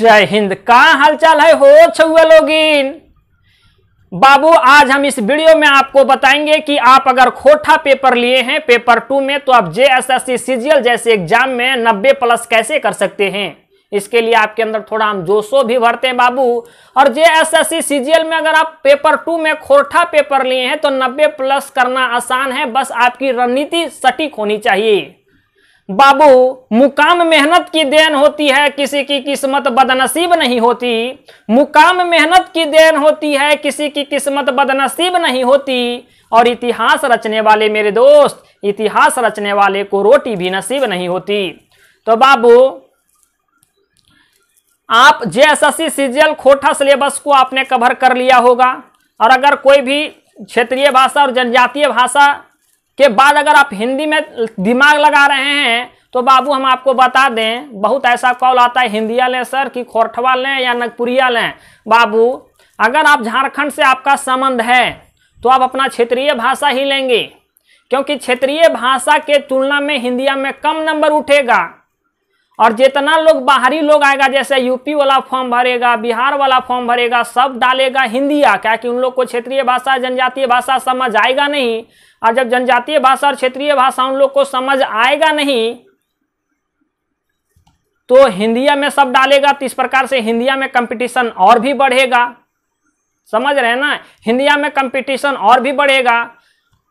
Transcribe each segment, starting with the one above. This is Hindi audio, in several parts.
जय हिंद का हालचाल है हो छुआ लोगिन बाबू आज हम इस वीडियो में आपको बताएंगे कि आप अगर खोटा पेपर लिए हैं पेपर टू में तो आप J S S C CGL जैसे एग्जाम में नब्बे प्लस कैसे कर सकते हैं इसके लिए आपके अंदर थोड़ा हम जोशो भी भरते हैं बाबू और J S S C CGL में अगर आप पेपर टू में खोटा पेपर लिए हैं तो नब्बे प्लस करना आसान है बस आपकी रणनीति सटीक होनी चाहिए बाबू मुकाम मेहनत की देन होती है किसी की किस्मत बदनसीब नहीं होती मुकाम मेहनत की देन होती है किसी की किस्मत बदनसीब नहीं होती और इतिहास रचने वाले मेरे दोस्त इतिहास रचने वाले को रोटी भी नसीब नहीं होती तो बाबू आप जे एस एस सी सीजियल खोटा सिलेबस को आपने कवर कर लिया होगा और अगर कोई भी क्षेत्रीय भाषा और जनजातीय भाषा के बाद अगर आप हिंदी में दिमाग लगा रहे हैं तो बाबू हम आपको बता दें बहुत ऐसा कॉल आता है हिंदिया लें सर कि खोरठवा लें या नगपुरिया लें बाबू अगर आप झारखंड से आपका संबंध है तो आप अपना क्षेत्रीय भाषा ही लेंगे क्योंकि क्षेत्रीय भाषा के तुलना में हिंदिया में कम नंबर उठेगा और जितना लोग बाहरी लोग आएगा जैसे यूपी वाला फॉर्म भरेगा बिहार वाला फॉर्म भरेगा सब डालेगा हिंदी आ क्या कि उन लोग को क्षेत्रीय भाषा जनजातीय भाषा समझ आएगा नहीं और जब जनजातीय भाषा और क्षेत्रीय भाषा उन लोग को समझ आएगा नहीं तो हिंदिया में सब डालेगा तो इस प्रकार से हिंदिया में कंपटीशन और भी बढ़ेगा समझ रहे हैं ना हिंदिया में कंपटीशन और भी बढ़ेगा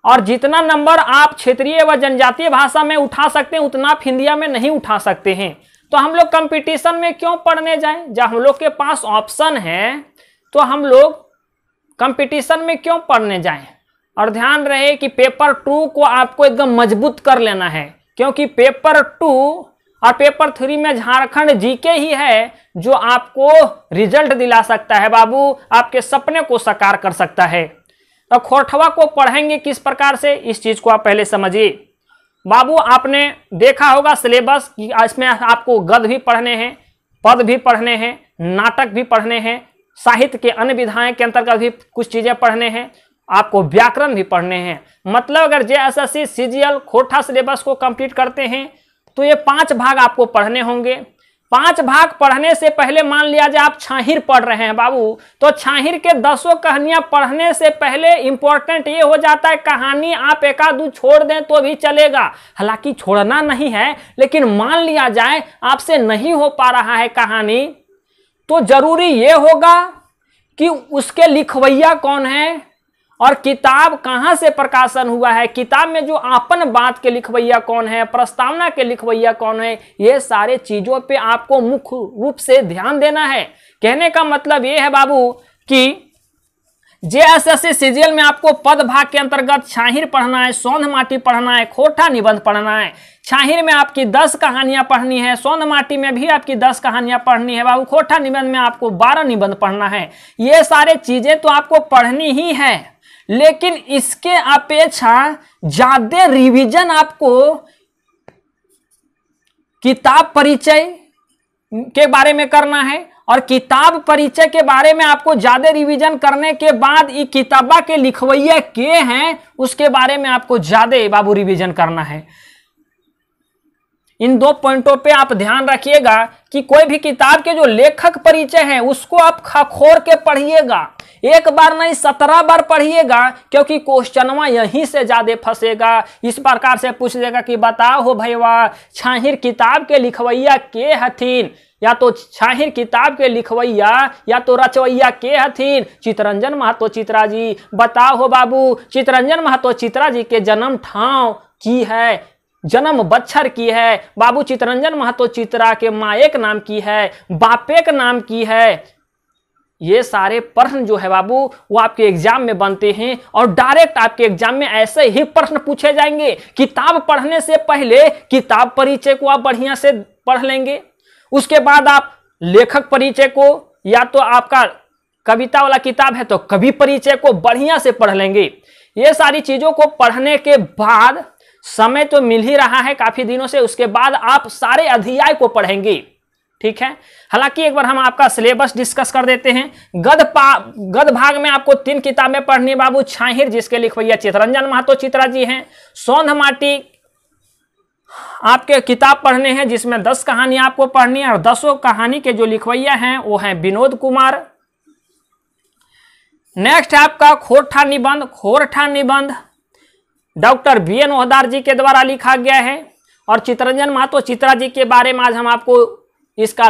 और जितना नंबर आप क्षेत्रीय व जनजातीय भाषा में उठा सकते हैं उतना आप हिंदिया में नहीं उठा सकते हैं तो हम लोग कंपटीशन में क्यों पढ़ने जाएं जब हम लोग के पास ऑप्शन है तो हम लोग कंपटीशन में क्यों पढ़ने जाएं और ध्यान रहे कि पेपर टू को आपको एकदम मजबूत कर लेना है क्योंकि पेपर टू और पेपर थ्री में झारखंड जीके ही है जो आपको रिजल्ट दिला सकता है बाबू आपके सपने को साकार कर सकता है तो खोरठवा को पढ़ेंगे किस प्रकार से इस चीज को आप पहले समझिए बाबू आपने देखा होगा सिलेबस कि इसमें आपको गद भी पढ़ने हैं पद भी पढ़ने हैं नाटक भी पढ़ने हैं साहित्य के अन्य विधाएं के अंतर्गत भी कुछ चीजें पढ़ने हैं आपको व्याकरण भी पढ़ने हैं मतलब अगर J S S C C G L Khortha syllabus को कंप्लीट करते हैं तो ये पांच भाग आपको पढ़ने होंगे पांच भाग पढ़ने से पहले मान लिया जाए आप छाहिर पढ़ रहे हैं बाबू तो छाहिर के दसों कहानियां पढ़ने से पहले इंपॉर्टेंट ये हो जाता है कहानी आप एकाधु छोड़ दें तो भी चलेगा हालांकि छोड़ना नहीं है लेकिन मान लिया जाए आपसे नहीं हो पा रहा है कहानी तो जरूरी ये होगा कि उसके लिखवैया कौन है और किताब कहाँ से प्रकाशन हुआ है किताब में जो आपन बात के लिखवैया कौन है प्रस्तावना के लिखवैया कौन है ये सारे चीज़ों पे आपको मुख्य रूप से ध्यान देना है कहने का मतलब ये है बाबू कि जेएसएससी सीजीएल में आपको पद भाग के अंतर्गत छाहिर पढ़ना है सौंध माटी पढ़ना है खोटा निबंध पढ़ना है छाहिर में आपकी दस कहानियां पढ़नी है सौंध माटी में भी आपकी दस कहानियां पढ़नी है बाबू खोटा निबंध में आपको बारह निबंध पढ़ना है ये सारे चीजें तो आपको पढ़नी ही है लेकिन इसके अपेक्षा ज्यादा रिवीजन आपको किताब परिचय के बारे में करना है और किताब परिचय के बारे में आपको ज्यादा रिवीजन करने के बाद ये किताबा के लिखवैया के हैं उसके बारे में आपको ज्यादा बाबू रिवीजन करना है इन दो पॉइंटों पे आप ध्यान रखिएगा कि कोई भी किताब के जो लेखक परिचय है उसको आप खखोर के पढ़िएगा एक बार नहीं सत्रह बार पढ़िएगा क्योंकि क्वेश्चनवा यहीं से ज्यादा फंसेगा इस प्रकार से पूछ देगा कि बताओ हो भैया छाहिर किताब के लिखवैया के हथिन या तो छाहिर किताब के लिखवैया या तो रचवैया के हथिन चितरंजन महतो चित्रा जी बताओ हो बाबू चितरंजन महतो चित्रा जी के जन्म ठाव की है जन्म बच्छर की है बाबू चितरंजन महतो चित्रा के माँ एक नाम की है बापे के नाम की है ये सारे प्रश्न जो है बाबू वो आपके एग्जाम में बनते हैं और डायरेक्ट आपके एग्जाम में ऐसे ही प्रश्न पूछे जाएंगे किताब पढ़ने से पहले किताब परिचय को आप बढ़िया से पढ़ लेंगे उसके बाद आप लेखक परिचय को या तो आपका कविता वाला किताब है तो कवि परिचय को बढ़िया से पढ़ लेंगे ये सारी चीज़ों को पढ़ने के बाद समय तो मिल ही रहा है काफ़ी दिनों से उसके बाद आप सारे अध्याय को पढ़ेंगे ठीक है हालांकि एक बार हम आपका सिलेबस डिस्कस कर देते हैं गद गद भाग में आपको तीन किताबें पढ़नी बाबू छाहिर जिसके लिखवैया चित्रंजन महतो चित्रा जी हैं सौंध माटी आपके किताब पढ़ने हैं जिसमें दस कहानी आपको पढ़नी है और दसों कहानी के जो लिखवैया हैं वो हैं विनोद कुमार नेक्स्ट है आपका खोरठा निबंध खोरठा निबंध doctor B N Ohdar ji के द्वारा लिखा गया है और चित्रंजन महतो चित्रा जी के बारे में आज हम आपको इसका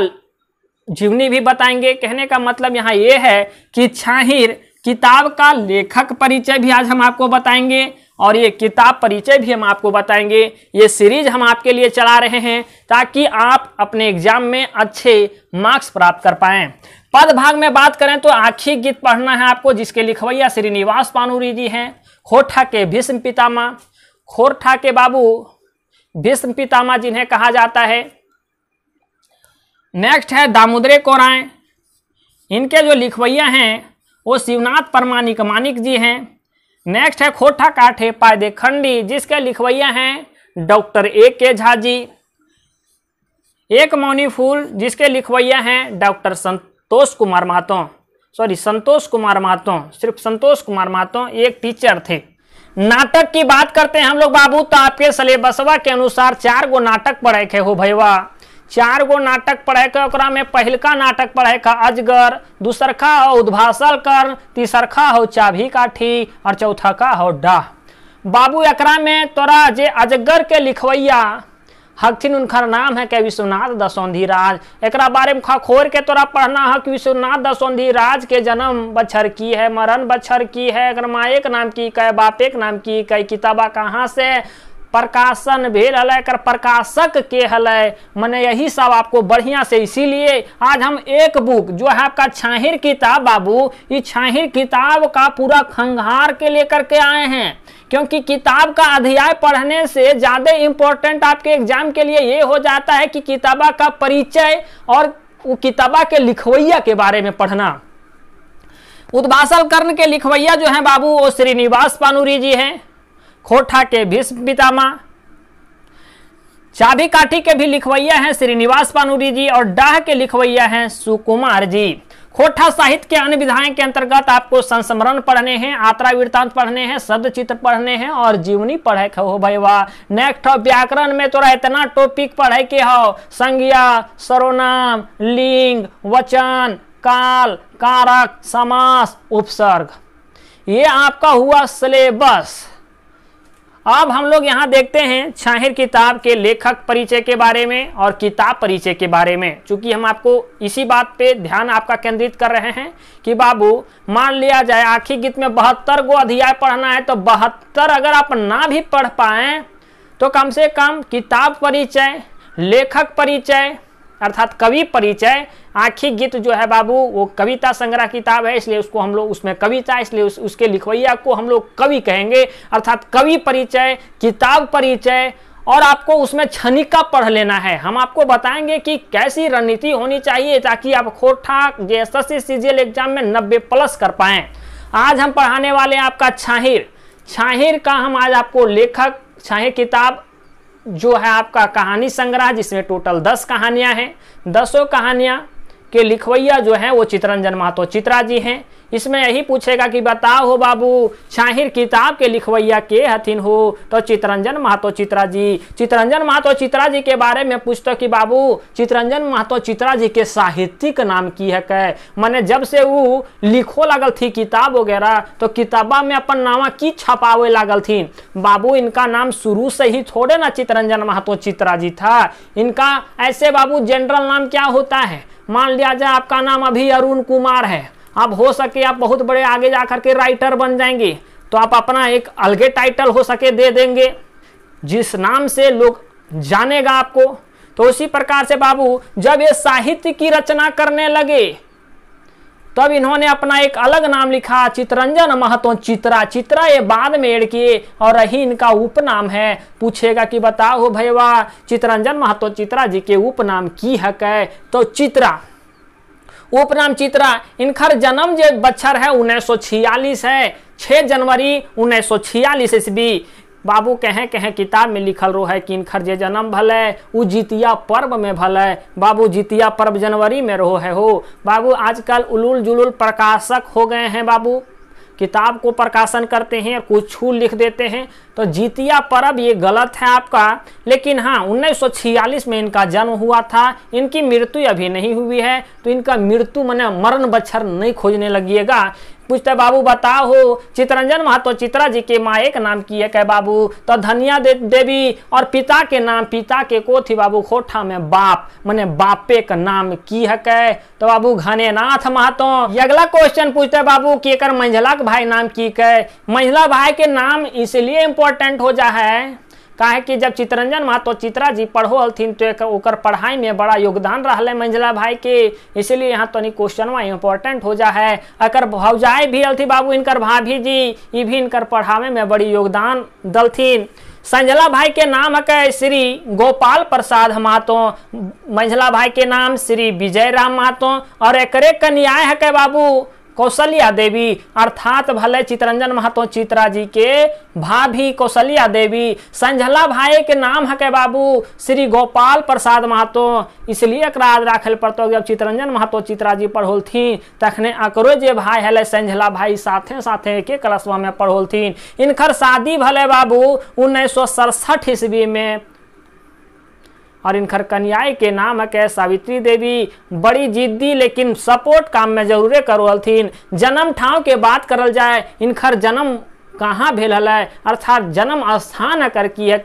जीवनी भी बताएंगे कहने का मतलब यहाँ ये है कि छाहिर किताब का लेखक परिचय भी आज हम आपको बताएंगे और ये किताब परिचय भी हम आपको बताएंगे ये सीरीज हम आपके लिए चला रहे हैं ताकि आप अपने एग्जाम में अच्छे मार्क्स प्राप्त कर पाएं पद भाग में बात करें तो आखिरी गीत पढ़ना है आपको जिसके लिखवैया श्रीनिवास पानूरी जी हैं खोठा के भीष्म पितामा खोरठा के बाबू भीष्म पितामा जिन्हें कहा जाता है नेक्स्ट है दामोदरे कोराय इनके जो लिखवैया हैं वो शिवनाथ परमानिक मानिक जी हैं नेक्स्ट है खोटा काठे पायदे खंडी जिसके लिखवैया हैं डॉक्टर ए के झा जी एक मौनी फूल जिसके लिखवैया हैं डॉक्टर संतोष कुमार महातो सॉरी संतोष कुमार महातो सिर्फ संतोष कुमार महातो एक टीचर थे नाटक की बात करते हैं हम लोग बाबू तो आपके सलेबसवा के अनुसार चार गो नाटक पढ़े के हो भैया चार गो नाटक पढ़े के ओकरा में पहलका नाटक पढ़े का अजगर दूसरखा हो उद्भाषल कर तीसरखा हो चाभी काठी और चौथा का हो डाह बाबू एकरा में तोरा जे अजगर के लिखवैया हकथिन उनका नाम है के विश्वनाथ दसौंधी राज एक बारे में खोर के तोरा पढ़ना है कि विश्वनाथ दसौंधी राज के जन्म बच्छर की है मरण बच्छर की है एक माए के नाम की कै बापे के नाम की कै किताबा कहाँ से प्रकाशन भेल हल एक प्रकाशक के हल मैंने यही सब आपको बढ़िया से इसीलिए आज हम एक बुक जो है आपका छाहिर किताब बाबू ये छाहिर किताब का पूरा खंगार के लेकर के आए हैं क्योंकि किताब का अध्याय पढ़ने से ज़्यादा इम्पोर्टेंट आपके एग्जाम के लिए ये हो जाता है कि किताबा का परिचय और किताबा के लिखवैया के बारे में पढ़ना उद्भाषण कर्ण के लिखवैया जो है बाबू वो श्रीनिवास पानूरी जी हैं खोठा के भीष्म पितामा चाभी काठी के भी लिखवैया हैं श्रीनिवास पानूरी जी और डाह के लिखवैया हैं सुकुमार जी खोठा साहित्य के अन्य विधायक के अंतर्गत आपको संस्मरण पढ़ने हैं आत्रा वृत्तांत पढ़ने हैं शब्द चित्र पढ़ने हैं और जीवनी पढ़े हो भाई वाह नेक्स्ट व्याकरण में तोरा इतना टॉपिक पढ़े के हो संज्ञा सर्वनाम लिंग वचन काल कारक समास उपसर्ग ये आपका हुआ सिलेबस अब हम लोग यहाँ देखते हैं छाहिर किताब के लेखक परिचय के बारे में और किताब परिचय के बारे में चूंकि हम आपको इसी बात पे ध्यान आपका केंद्रित कर रहे हैं कि बाबू मान लिया जाए आखिरी गीत में बहत्तर गो अध्याय पढ़ना है तो बहत्तर अगर आप ना भी पढ़ पाए तो कम से कम किताब परिचय लेखक परिचय अर्थात कवि परिचय आँखी गीत जो है बाबू वो कविता संग्रह किताब है इसलिए उसको हम लोग उसमें कविता इसलिए उस, उसके लिखवैया को हम लोग कवि कहेंगे अर्थात कवि परिचय किताब परिचय और आपको उसमें छनिका पढ़ लेना है हम आपको बताएंगे कि कैसी रणनीति होनी चाहिए ताकि आप खोटा जे एस एस एग्जाम में नब्बे प्लस कर पाएँ आज हम पढ़ाने वाले हैं आपका छाहिर छाहिर का हम आज आपको लेखक छाहिर किताब जो है आपका कहानी संग्रह जिसमें टोटल दस कहानियां हैं दसों कहानियां के लिखवैया जो हैं वो चित्रंजन महतो चित्रा जी हैं इसमें यही पूछेगा कि बताओ हो बाबू शाहिर किताब के लिखवैया के हथिन हो तो चित्रंजन महतो चित्रा जी चित्रंजन महतो चित्रा जी के बारे में पूछते कि बाबू चित्रंजन महतो चित्रा जी के साहित्यिक नाम की है कह मैंने जब से वो लिखो लागल थी किताब वगैरह तो किताबा में अपन नामा की छपावे लागल थी बाबू इनका नाम शुरू से ही थोड़े ना चित्रंजन महतो चित्रा जी था इनका ऐसे बाबू जनरल नाम क्या होता है मान लिया जाए आपका नाम अभी अरुण कुमार है अब हो सके आप बहुत बड़े आगे जा कर के राइटर बन जाएंगे तो आप अपना एक अलगे टाइटल हो सके दे देंगे जिस नाम से लोग जानेगा आपको तो उसी प्रकार से बाबू जब ये साहित्य की रचना करने लगे तब इन्होंने अपना एक अलग नाम लिखा चितरंजन महतो चित्रा चित्रा ये बाद में एड किए और रही इनका उपनाम है पूछेगा कि बताओ भैया चितरंजन महतो चित्रा जी के उपनाम की हक है तो चित्रा उपनाम चित्रा इनखर जन्म जो बच्चर है उन्नीस है 6 जनवरी उन्नीस सौ छियालीस ईस्वी बाबू कहें कहें किताब में लिखल रो है कि इनखर जे जन्म भले उ जितिया पर्व में है बाबू जितिया पर्व जनवरी में रहो है हो बाबू आजकल उलूल जुलूल प्रकाशक हो गए हैं बाबू किताब को प्रकाशन करते हैं और कुछ छू लिख देते हैं तो जीतिया पर्व ये गलत है आपका लेकिन हाँ 1946 में इनका जन्म हुआ था इनकी मृत्यु अभी नहीं हुई है तो इनका मृत्यु मैंने मरण बच्छर नहीं खोजने लगिएगा पूछते बाबू बताओ चितरंजन महतो चित्रा जी के माँ एक नाम की है कह बाबू तो धनिया दे, देवी और पिता के नाम पिता के को थी बाबू खोठा में बाप मैंने बापे का नाम की है कह तो बाबू घने नाथ महतो अगला क्वेश्चन पूछते बाबू की एक मंझला भाई नाम की कह मंझला भाई के नाम इसलिए इम्पोर्टेंट हो जा है कहे कि जब चितरंजन महतो चित्रा जी पढ़ो थी तो एक पढ़ाई में बड़ा योगदान रहा मंझला भाई के इसलिए यहाँ तनी क्वेश्चन क्वेश्चनवा इम्पोर्टेंट हो जा है अगर भौजाई भी अलथी बाबू इनकर भाभी जी ये भी इनकर पढ़ावे में बड़ी योगदान दलथिन संजला भाई के नाम है श्री गोपाल प्रसाद मातो मंझला भाई के नाम श्री विजय राम मातो और एक कन्याय है बाबू कौशल्या देवी अर्थात भले चितरंजन महतो चित्रा जी के भाभी कौशल्या देवी संझला भाई के नाम हके बाबू श्री गोपाल प्रसाद महतो इसलिए याद राखल पड़तो जब चितरंजन महतो चित्रा जी पढ़ोल थी तखने अकरो जे भाई हल संझला भाई साथे साथे के कलशवा में पढ़ोल थी इनकर शादी भले बाबू उन्नीस सौ सड़सठ ईस्वी में और इन खरकनियाई के नाम है सावित्री देवी बड़ी जिद्दी लेकिन सपोर्ट काम में जरूरे करल थीन जन्म ठाव के बात करल जाए इनखर जन्म कहाँ भेल है अर्थात जन्म स्थान अकर की है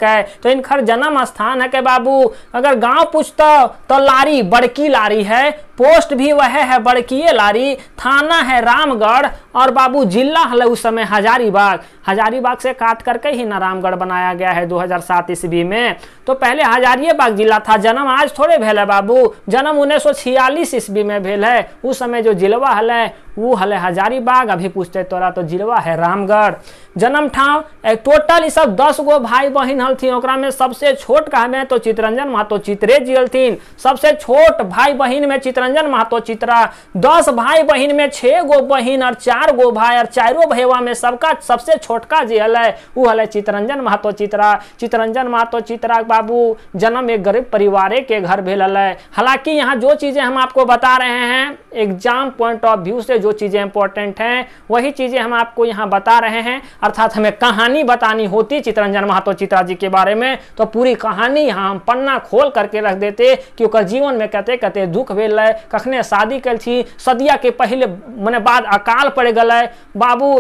तो इनकर जन्म स्थान है के बाबू अगर गांव पूछता तो लारी बड़की लारी है पोस्ट भी वह है बड़किए लारी थाना है रामगढ़ और बाबू जिला है उस समय हजारीबाग हजारीबाग से काट करके ही ना रामगढ़ बनाया गया है 2007 ईस्वी में तो पहले हजारीबाग जिला था जन्म आज थोड़े भेल है बाबू जन्म उन्नीस सौ छियालीस ईस्वी में भेल है उस समय जो जिलवा हल है वो हल है हजारीबाग अभी पूछते तोरा तो जिलवा है रामगढ़ जन्म ठाव टोटल ये सब दस गो भाई बहन हल थी में सबसे छोट कहा तो चितरंजन महतो चित्रे जियल थी सबसे छोट भाई बहन में चित्र निरंजन महतो चित्रा दस भाई बहन में छे गो बहन और चार गो भाई और चारों भैया में सबका सबसे छोटका जो हल है वो हल चितरंजन महतो चित्रा चितरंजन महतो चित्रा बाबू जन्म एक गरीब परिवार के घर भेल है हालांकि यहाँ जो चीज़ें हम आपको बता रहे हैं एग्जाम पॉइंट ऑफ व्यू से जो चीज़ें इंपॉर्टेंट हैं वही चीज़ें हम आपको यहाँ बता रहे हैं अर्थात हमें कहानी बतानी होती चितरंजन महतो चित्रा जी के बारे में तो पूरी कहानी यहाँ हम पन्ना खोल करके रख देते कि जीवन में कते कते दुख भेल है कखने शादी कल थी सदिया के पहले मैंने बाद अकाल पड़ गए बाबू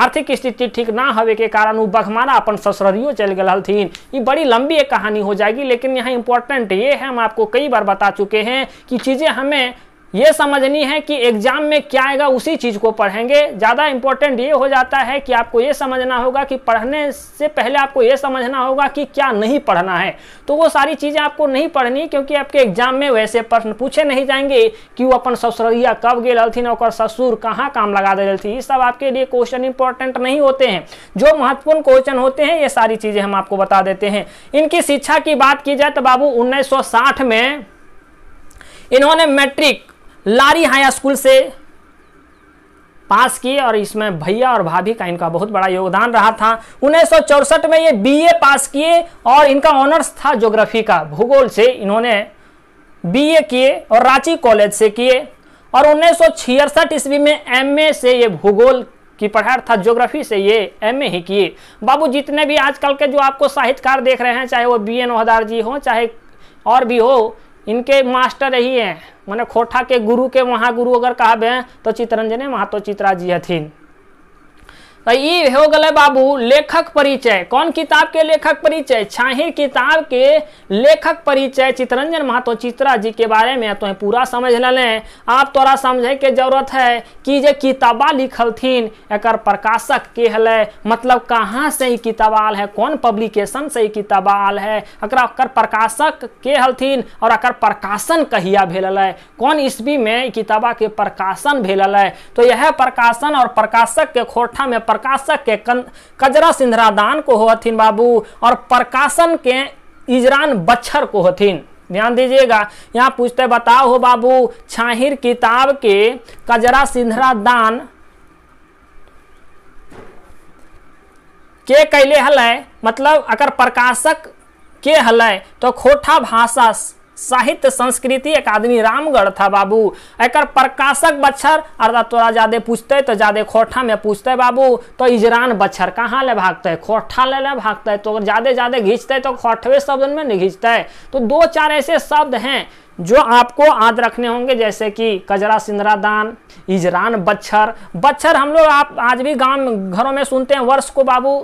आर्थिक स्थिति ठीक ना होवे के कारण वो बघमारा अपन ससुररियो चल गलथिन ये बड़ी लंबी एक कहानी हो जाएगी लेकिन यहाँ इम्पोर्टेंट ये है हम आपको कई बार बता चुके हैं कि चीज़ें हमें ये समझनी है कि एग्जाम में क्या आएगा उसी चीज़ को पढ़ेंगे ज़्यादा इंपॉर्टेंट ये हो जाता है कि आपको ये समझना होगा कि पढ़ने से पहले आपको ये समझना होगा कि क्या नहीं पढ़ना है तो वो सारी चीज़ें आपको नहीं पढ़नी क्योंकि आपके एग्जाम में वैसे प्रश्न पूछे नहीं जाएंगे कि वो अपन ससुरैया कब गए हलथिन और ससुर कहाँ काम लगा दे थी ये सब आपके लिए क्वेश्चन इंपॉर्टेंट नहीं होते हैं जो महत्वपूर्ण क्वेश्चन होते हैं ये सारी चीज़ें हम आपको बता देते हैं इनकी शिक्षा की बात की जाए तो बाबू उन्नीस में इन्होंने मैट्रिक लारी हाई स्कूल से पास किए और इसमें भैया और भाभी का इनका बहुत बड़ा योगदान रहा था उन्नीस में ये बीए पास किए और इनका ऑनर्स था ज्योग्राफी का भूगोल से इन्होंने बीए किए और रांची कॉलेज से किए और उन्नीस ईस्वी में एमए से ये भूगोल की पढ़ाई था ज्योग्राफी से ये एमए ही किए बाबू जितने भी आजकल के जो आपको साहित्यकार देख रहे हैं चाहे वो बी एन जी हो चाहे और भी हो इनके मास्टर यही हैं मैंने खोटा के गुरु के महागुरु अगर कहा तो चित्रंजने महातो चित्रा जी हथिन तो ये हो गए बाबू लेखक परिचय कौन किताब के लेखक परिचय छाही किताब के लेखक परिचय चित्रंजन महतो चित्रा जी के बारे में तो पूरा समझ लें आप तोरा समझे के जरूरत है कि जे किताबा लिखल थीन एक प्रकाशक के हल मतलब कहाँ से ही किताबा आल है कौन पब्लिकेशन से ही किताबा आल है अकर प्रकाशक के हलथिन और अकर प्रकाशन कहिया भेल है कौन ईस्वी में किताबा के प्रकाशन भेल है तो यह प्रकाशन और प्रकाशक के खोरठा में प्रकाशक के कजरा सिंधरादान को होथिन बाबू और प्रकाशन के इजरान बच्छर को होथिन ध्यान दीजिएगा यहाँ पूछते बताओ हो बाबू छाहिर किताब के कजरा सिंधरा दान के कैले हल मतलब अगर प्रकाशक के हल तो खोठा भाषा साहित्य संस्कृति अकादमी रामगढ़ था बाबू एक प्रकाशक बच्छर अर्थात तोरा ज्यादा पूछते तो ज्यादा खोठा में पूछते बाबू तो इजरान बच्छर कहाँ ले भागते खोठा ले ले भागते तो ज्यादा ज्यादा घिंचते तो खोठवे शब्द में नहीं घिंचते तो दो चार ऐसे शब्द हैं जो आपको याद रखने होंगे जैसे कि कजरा सिंदरा दान इजरान बच्छर बच्छर हम लोग आप आज भी गांव घरों में सुनते हैं वर्ष को बाबू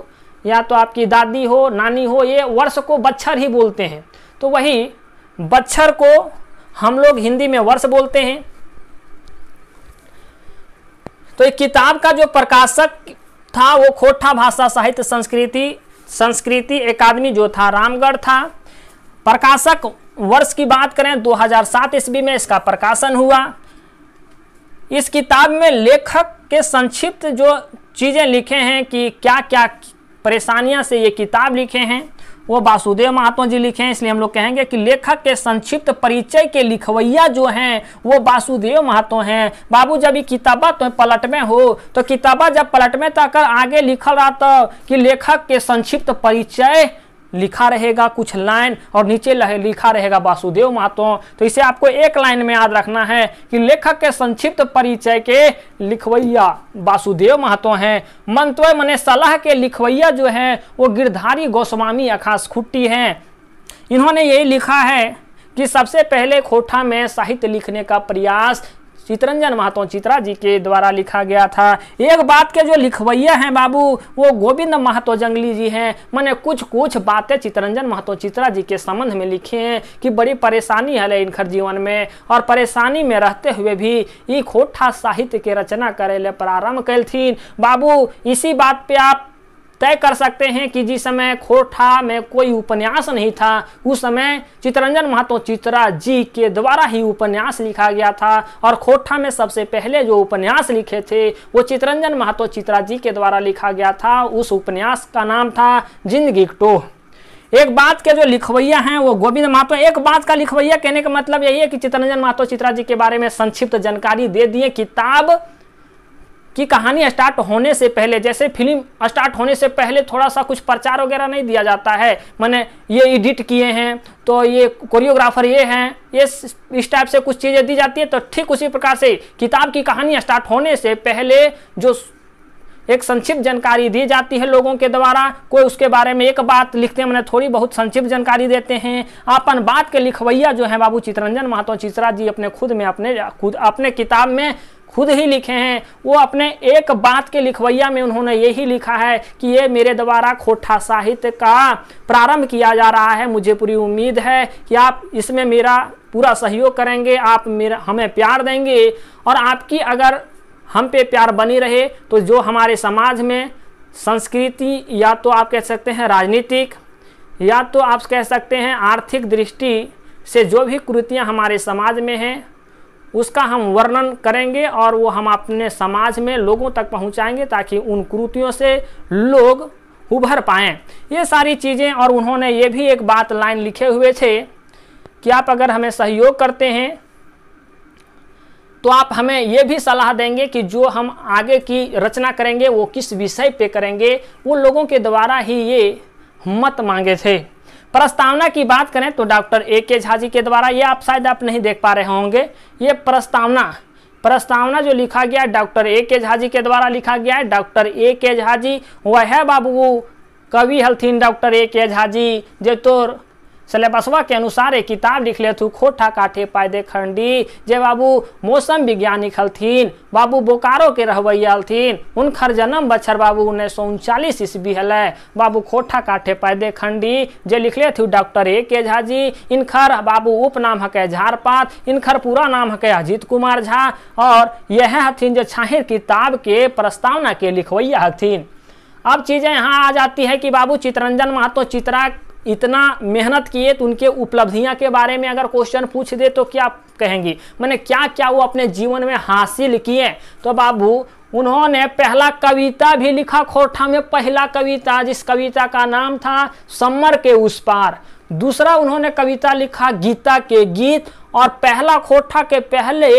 या तो आपकी दादी हो नानी हो ये वर्ष को बच्छर ही बोलते हैं तो वही बच्छर को हम लोग हिंदी में वर्ष बोलते हैं तो एक किताब का जो प्रकाशक था वो खोटा भाषा साहित्य संस्कृति संस्कृति अकादमी जो था रामगढ़ था प्रकाशक वर्ष की बात करें 2007 ईस्वी में इसका प्रकाशन हुआ इस किताब में लेखक के संक्षिप्त जो चीज़ें लिखे हैं कि क्या क्या परेशानियां से ये किताब लिखे हैं वो वासुदेव महात्मा जी लिखे हैं इसलिए हम लोग कहेंगे कि लेखक के संक्षिप्त परिचय के लिखवैया जो हैं वो वासुदेव महातो हैं बाबू जब ये किताबा तो पलट में हो तो किताबा जब पलट में तक तो आगे लिखल रहा था तो कि लेखक के संक्षिप्त परिचय लिखा रहेगा कुछ लाइन और नीचे लिखा रहेगा वासुदेव महातो तो इसे आपको एक लाइन में याद रखना है कि लेखक के संक्षिप्त परिचय के लिखवैया वासुदेव महातो हैं मंत्र मने सलाह के लिखवैया जो हैं वो गिरधारी गोस्वामी अखास खुट्टी हैं इन्होंने यही लिखा है कि सबसे पहले खोठा में साहित्य लिखने का प्रयास चितरंजन महातो चित्रा जी के द्वारा लिखा गया था एक बात के जो लिखवैया हैं बाबू वो गोविंद महतो जंगली जी हैं मैंने कुछ कुछ बातें चितरंजन महतो चित्रा जी के संबंध में लिखी हैं कि बड़ी परेशानी है इनखर जीवन में और परेशानी में रहते हुए भी ये खोटा साहित्य के रचना करे प्रारंभ कैल थी बाबू इसी बात पे आप तय कर सकते हैं कि जिस समय खोरठा में कोई उपन्यास नहीं था उस समय चितरंजन महतो चित्रा जी के द्वारा ही उपन्यास लिखा गया था और खोरठा में सबसे पहले जो उपन्यास लिखे थे वो चित्रंजन महतो चित्रा जी के द्वारा लिखा गया था उस उपन्यास का नाम था जिंदगी टोह एक बात के जो लिखवैया हैं वो गोविंद महातो एक बात का लिखवैया कहने का मतलब यही है कि चित्रंजन महातो चित्रा जी के बारे में संक्षिप्त जानकारी दे दिए किताब कि कहानी स्टार्ट होने से पहले जैसे फिल्म स्टार्ट होने से पहले थोड़ा सा कुछ प्रचार वगैरह नहीं दिया जाता है मैंने ये एडिट किए हैं तो ये कोरियोग्राफर ये हैं ये इस टाइप से कुछ चीज़ें दी जाती है तो ठीक उसी प्रकार से किताब की कहानी स्टार्ट होने से पहले जो एक संक्षिप्त जानकारी दी जाती है लोगों के द्वारा कोई उसके बारे में एक बात लिखते हैं मैंने थोड़ी बहुत संक्षिप्त जानकारी देते हैं अपन बात के लिखवैया जो है बाबू चित्रंजन महातो चित्रा जी अपने खुद में अपने खुद अपने किताब में खुद ही लिखे हैं वो अपने एक बात के लिखवैया में उन्होंने यही लिखा है कि ये मेरे द्वारा खोटा साहित्य का प्रारंभ किया जा रहा है मुझे पूरी उम्मीद है कि आप इसमें मेरा पूरा सहयोग करेंगे आप मेरा हमें प्यार देंगे और आपकी अगर हम पे प्यार बनी रहे तो जो हमारे समाज में संस्कृति या तो आप कह सकते हैं राजनीतिक या तो आप कह सकते हैं आर्थिक दृष्टि से जो भी कृतियाँ हमारे समाज में हैं उसका हम वर्णन करेंगे और वो हम अपने समाज में लोगों तक पहुंचाएंगे ताकि उन कृतियों से लोग उभर पाएँ ये सारी चीज़ें और उन्होंने ये भी एक बात लाइन लिखे हुए थे कि आप अगर हमें सहयोग करते हैं तो आप हमें ये भी सलाह देंगे कि जो हम आगे की रचना करेंगे वो किस विषय पे करेंगे वो लोगों के द्वारा ही ये मत मांगे थे प्रस्तावना की बात करें तो डॉक्टर ए के झा जी के द्वारा ये आप शायद आप नहीं देख पा रहे होंगे ये प्रस्तावना प्रस्तावना जो लिखा गया है डॉक्टर ए के झा जी के द्वारा लिखा गया है डॉक्टर ए के झा जी वह बाबू कवि हल्थिन डॉक्टर ए के झा जी जे तो सिलेबसवा के अनुसार एक किताब लिख ले थू खोटा काठे पायदे खंडी जे बाबू मौसम वैज्ञानिक खलथिन बाबू बोकारो के रहवैया हलथिन उनकर जन्म बछर बाबू उन्नीस सौ उनचालीस ईस्वी हलै बाबू खोटा काठे पायदे खंडी जे लिखले थू डॉक्टर ए के झा जी इनखर बाबू उपनाम हके झारपात इनखर पूरा नाम हके अजीत कुमार झा और यह हथिन जो छाहिर किताब के प्रस्तावना के लिखवैया हथिन अब चीज़ें यहाँ आ जाती है कि बाबू चित्रंजन महतो चित्रा इतना मेहनत किए तो उनके उपलब्धियां के बारे में अगर क्वेश्चन पूछ दे तो क्या कहेंगी मैंने क्या क्या वो अपने जीवन में हासिल किए तो बाबू उन्होंने पहला कविता भी लिखा खोरठा में पहला कविता जिस कविता का नाम था समर के उस पार दूसरा उन्होंने कविता लिखा गीता के गीत और पहला खोटा के पहले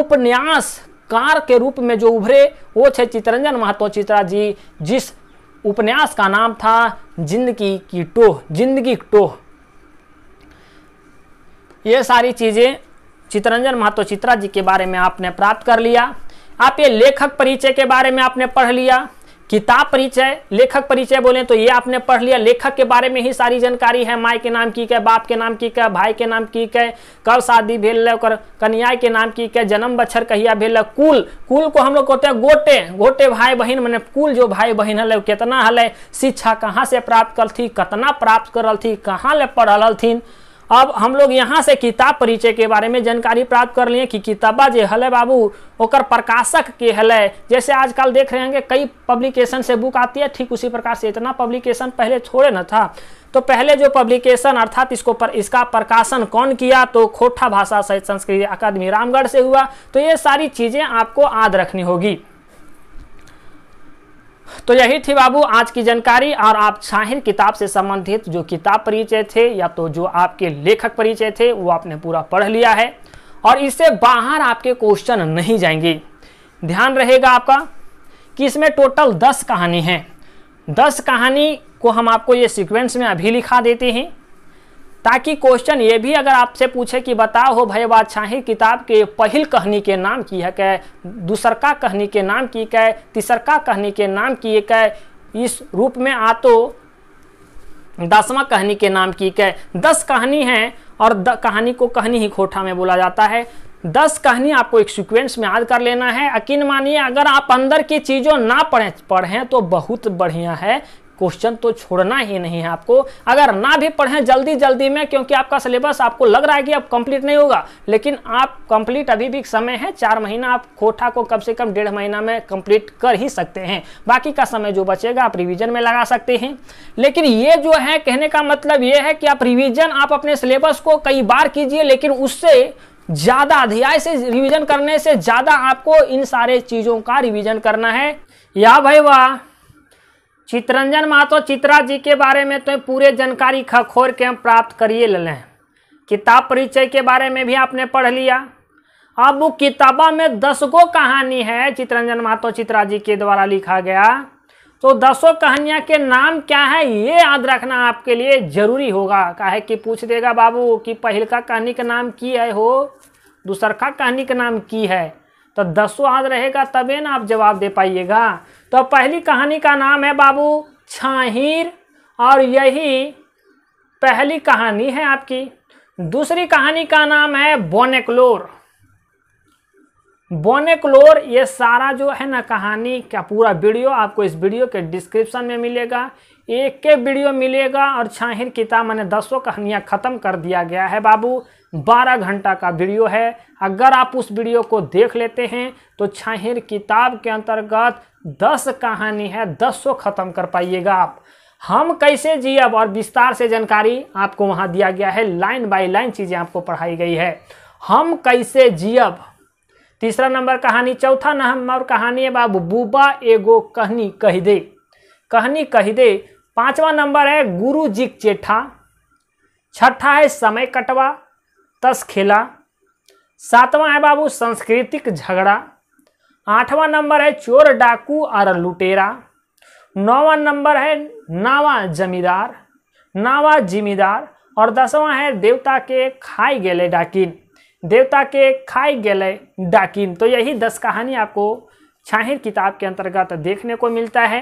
उपन्यास कार के रूप में जो उभरे वो थे चितरंजन महतो चित्रा जी जिस उपन्यास का नाम था जिंदगी की टोह जिंदगी टोह ये सारी चीज़ें चितरंजन महतो चित्रा जी के बारे में आपने प्राप्त कर लिया आप ये लेखक परिचय के बारे में आपने पढ़ लिया किताब परिचय लेखक परिचय बोले तो ये आपने पढ़ लिया लेखक के बारे में ही सारी जानकारी है माई के नाम की क्या बाप के नाम की क्या भाई के नाम की क्या कब शादी भेल कर कन्या के नाम की क्या जन्म बच्छर कहिया भेल कुल कुल को हम लोग कहते हैं गोटे गोटे भाई बहन मैंने कुल जो भाई बहन हल कितना हल शिक्षा कहाँ से प्राप्त करती कितना प्राप्त करल थी कहाँ ले पढ़ल थी अब हम लोग यहाँ से किताब परिचय के बारे में जानकारी प्राप्त कर लिए कि किताबा जो हल बाबू ओकर प्रकाशक के हलय जैसे आजकल देख रहे होंगे कई पब्लिकेशन से बुक आती है ठीक उसी प्रकार से इतना पब्लिकेशन पहले थोड़े न था तो पहले जो पब्लिकेशन अर्थात इसको पर, इसका प्रकाशन कौन किया तो खोटा भाषा साहित्य संस्कृति अकादमी रामगढ़ से हुआ तो ये सारी चीज़ें आपको याद रखनी होगी तो यही थी बाबू आज की जानकारी और आप शाहिर किताब से संबंधित जो किताब परिचय थे या तो जो आपके लेखक परिचय थे वो आपने पूरा पढ़ लिया है और इससे बाहर आपके क्वेश्चन नहीं जाएंगे ध्यान रहेगा आपका कि इसमें टोटल दस कहानी है दस कहानी को हम आपको ये सीक्वेंस में अभी लिखा देते हैं ताकि क्वेश्चन ये भी अगर आपसे पूछे कि बताओ हो भाई बादशाही किताब के पहल कहनी के नाम की है क्या दूसरका कहनी के नाम की क्या तीसरका कहनी के नाम की क्या इस रूप में आ तो दसवा कहानी के नाम की क्या दस कहानी है और द, कहानी को कहानी ही खोटा में बोला जाता है दस कहानी आपको एक सीक्वेंस में याद कर लेना है यकीन मानिए अगर आप अंदर की चीज़ों ना पढ़ें पढ़ें तो बहुत बढ़िया है क्वेश्चन तो छोड़ना ही नहीं है आपको अगर ना भी पढ़ें जल्दी जल्दी में क्योंकि आपका सिलेबस आपको लग रहा है कि अब कंप्लीट नहीं होगा लेकिन आप कंप्लीट अभी भी समय है चार महीना आप कोठा को कम से कम डेढ़ महीना में कंप्लीट कर ही सकते हैं बाकी का समय जो बचेगा आप रिविजन में लगा सकते हैं लेकिन ये जो है कहने का मतलब ये है कि आप रिविजन आप अपने सिलेबस को कई बार कीजिए लेकिन उससे ज़्यादा अध्याय से रिवीजन करने से ज़्यादा आपको इन सारे चीज़ों का रिवीजन करना है या भाई वाह चित्रंजन महतो चित्रा जी के बारे में तो पूरे जानकारी खखोर के हम प्राप्त करिए लें किताब परिचय के बारे में भी आपने पढ़ लिया अब वो किताबा में दस गो कहानी है चित्रंजन महतो चित्रा जी के द्वारा लिखा गया तो दसों कहानियाँ के नाम क्या है ये याद रखना आपके लिए जरूरी होगा काहे कि पूछ देगा बाबू कि पहल का कहानी का नाम की है हो दूसर का कहानी का नाम की है तो दसों हाथ रहेगा तबे ना आप जवाब दे पाइएगा तो पहली कहानी का नाम है बाबू छाहिर और यही पहली कहानी है आपकी दूसरी कहानी का नाम है बोनेक्लोर बोनेक्लोर ये सारा जो है ना कहानी का पूरा वीडियो आपको इस वीडियो के डिस्क्रिप्शन में मिलेगा एक के वीडियो मिलेगा और छाहिर किताब मैंने दसों कहानियाँ ख़त्म कर दिया गया है बाबू बारह घंटा का वीडियो है अगर आप उस वीडियो को देख लेते हैं तो छाहिर किताब के अंतर्गत दस कहानी है दसों ख़त्म कर पाइएगा आप हम कैसे जियब और विस्तार से जानकारी आपको वहाँ दिया गया है लाइन बाई लाइन चीज़ें आपको पढ़ाई गई है हम कैसे जियब तीसरा नंबर कहानी चौथा नंबर कहानी है बाबू बूबा एगो कहनी कह दे कहनी कह दे पांचवा नंबर है गुरु जी चेठा छठा है समय कटवा तस खेला सातवां है बाबू सांस्कृतिक झगड़ा आठवां नंबर है चोर डाकू और लुटेरा नौवा नंबर है नावा जमींदार नावा जिमीदार और दसवां है देवता के खाई गेले डाकिन देवता के खाई गए डाकिन तो यही दस कहानी आपको छाहिर किताब के अंतर्गत देखने को मिलता है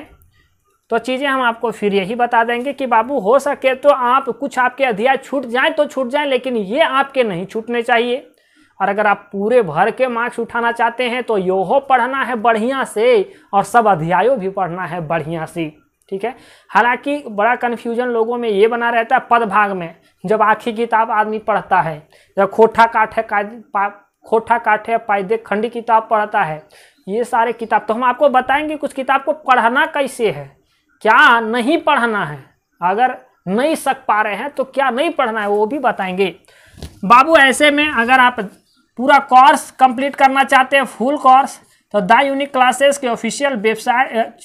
तो चीज़ें हम आपको फिर यही बता देंगे कि बाबू हो सके तो आप कुछ आपके अध्याय छूट जाएं तो छूट जाएं लेकिन ये आपके नहीं छूटने चाहिए और अगर आप पूरे भर के मार्क्स उठाना चाहते हैं तो योहो पढ़ना है बढ़िया से और सब अध्यायों भी पढ़ना है बढ़िया से ठीक है हालांकि बड़ा कन्फ्यूजन लोगों में ये बना रहता है पद भाग में जब आखी किताब आदमी पढ़ता है या खोटा काठ है खोटा काठ है पायदे खंडी किताब पढ़ता है ये सारे किताब तो हम आपको बताएंगे कुछ किताब को पढ़ना कैसे है क्या नहीं पढ़ना है अगर नहीं सक पा रहे हैं तो क्या नहीं पढ़ना है वो भी बताएंगे बाबू ऐसे में अगर आप पूरा कोर्स कंप्लीट करना चाहते हैं फुल कोर्स तो द यूनिक क्लासेस के ऑफिशियल वेबसाइट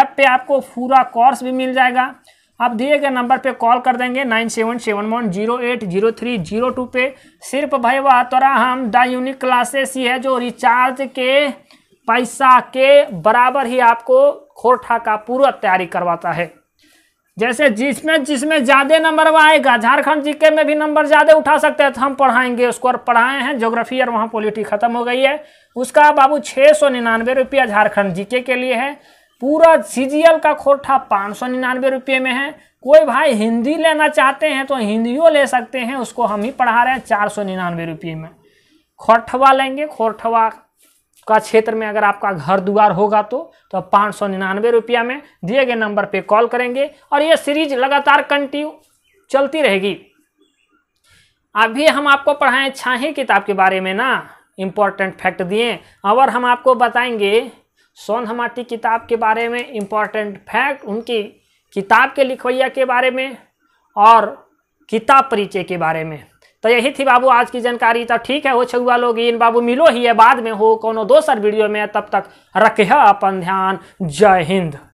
ऐप पे आपको पूरा कोर्स भी मिल जाएगा आप दिए गए नंबर पे कॉल कर देंगे nine seven seven one zero eight zero three zero two पे सिर्फ भाई वह तोरा हम द यूनिक क्लासेस ही है जो रिचार्ज के पैसा के बराबर ही आपको खोरठा का पूरा तैयारी करवाता है जैसे जिसमें जिसमें ज़्यादा नंबर आएगा झारखंड जीके में भी नंबर ज़्यादा उठा सकते हैं तो हम पढ़ाएंगे उसको और पढ़ाए हैं जोग्राफी और वहाँ पॉलिटी खत्म हो गई है उसका बाबू छः सौ निन्यानवे रुपया झारखंड जीके के लिए है पूरा सी का खोरठा पाँच सौ निन्यानवे रुपये में है कोई भाई हिंदी लेना चाहते हैं तो हिंदियों ले सकते हैं उसको हम ही पढ़ा रहे हैं चार सौ निन्यानवे रुपये में खोरठवा लेंगे खोरठवा का क्षेत्र में अगर आपका घर दुआर होगा तो तो पाँच सौ निन्यानवे रुपया में दिए गए नंबर पे कॉल करेंगे और ये सीरीज लगातार कंटिन्यू चलती रहेगी अभी हम आपको पढ़ाएं छाही किताब के बारे में ना इम्पोर्टेंट फैक्ट दिए और हम आपको बताएंगे सोन हमाटी किताब के बारे में इम्पॉर्टेंट फैक्ट उनकी किताब के लिखवैया के बारे में और किताब परिचय के बारे में तो यही थी बाबू आज की जानकारी तो ठीक है हो छुआ लोग इन बाबू मिलो ही है बाद में हो कोनो दोसर वीडियो में तब तक रखे अपन ध्यान जय हिंद